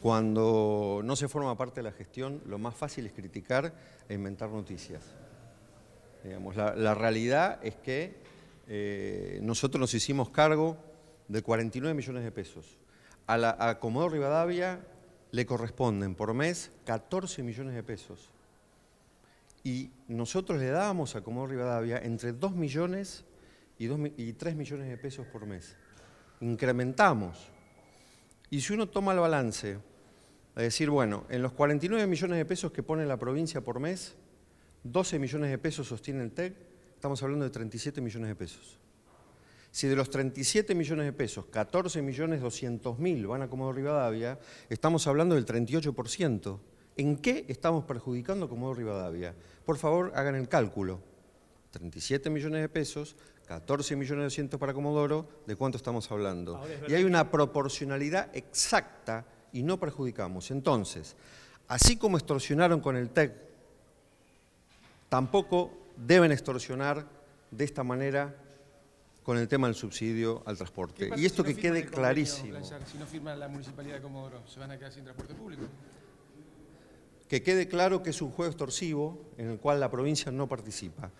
Cuando no se forma parte de la gestión, lo más fácil es criticar e inventar noticias. Digamos, la, realidad es que eh, nosotros nos hicimos cargo de 49 millones de pesos. A, la, Comodoro Rivadavia le corresponden por mes 14 millones de pesos. Y nosotros le dábamos a Comodoro Rivadavia entre 2 millones y, y 3 millones de pesos por mes. Incrementamos y si uno toma el balance, a decir, bueno, en los 49 millones de pesos que pone la provincia por mes, 12 millones de pesos sostiene el TEC, estamos hablando de 37 millones de pesos. Si de los 37 millones de pesos, 14 millones 200 mil van a Comodoro Rivadavia, estamos hablando del 38%. ¿En qué estamos perjudicando a Comodoro Rivadavia? Por favor, hagan el cálculo. 37 millones de pesos 14 millones cientos para Comodoro, ¿de cuánto estamos hablando? y hay una proporcionalidad exacta y no perjudicamos. Entonces, así como extorsionaron con el TEC, tampoco deben extorsionar de esta manera con el tema del subsidio al transporte. Y esto que quede clarísimo. si no firma la municipalidad de Comodoro, ¿se van a quedar sin transporte público? Que quede claro que es un juego extorsivo en el cual la provincia no participa.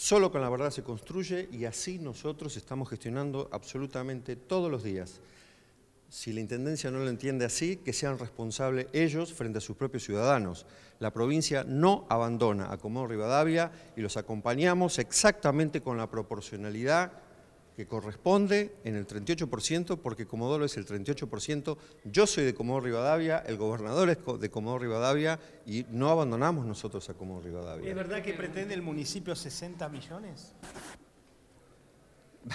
Solo con la verdad se construye y así nosotros estamos gestionando absolutamente todos los días. Si la Intendencia no lo entiende así, que sean responsables ellos frente a sus propios ciudadanos. La provincia no abandona a Comodo Rivadavia y los acompañamos exactamente con la proporcionalidad que corresponde en el 38%, porque Comodoro es el 38%, yo soy de Comodoro Rivadavia, el gobernador es de Comodoro Rivadavia y no abandonamos nosotros a Comodoro Rivadavia. ¿Es verdad que pretende el municipio 60 millones?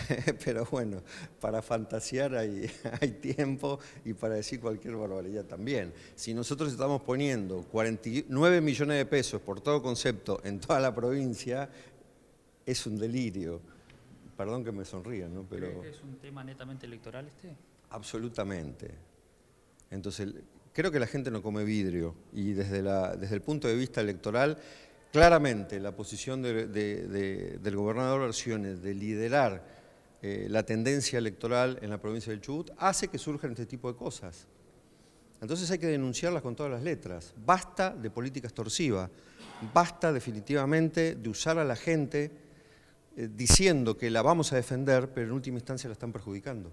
Pero bueno, para fantasear hay, hay tiempo y para decir cualquier barbaridad también. Si nosotros estamos poniendo 49 millones de pesos por todo concepto en toda la provincia, es un delirio. Perdón que me sonría, ¿no? Pero... que es un tema netamente electoral este? Absolutamente. Entonces, creo que la gente no come vidrio y desde, desde el punto de vista electoral, claramente la posición del gobernador Arciones de liderar eh, la tendencia electoral en la provincia del Chubut hace que surjan este tipo de cosas. Entonces hay que denunciarlas con todas las letras. Basta de política extorsiva, basta definitivamente de usar a la gente eh, diciendo que la vamos a defender, pero en última instancia la están perjudicando.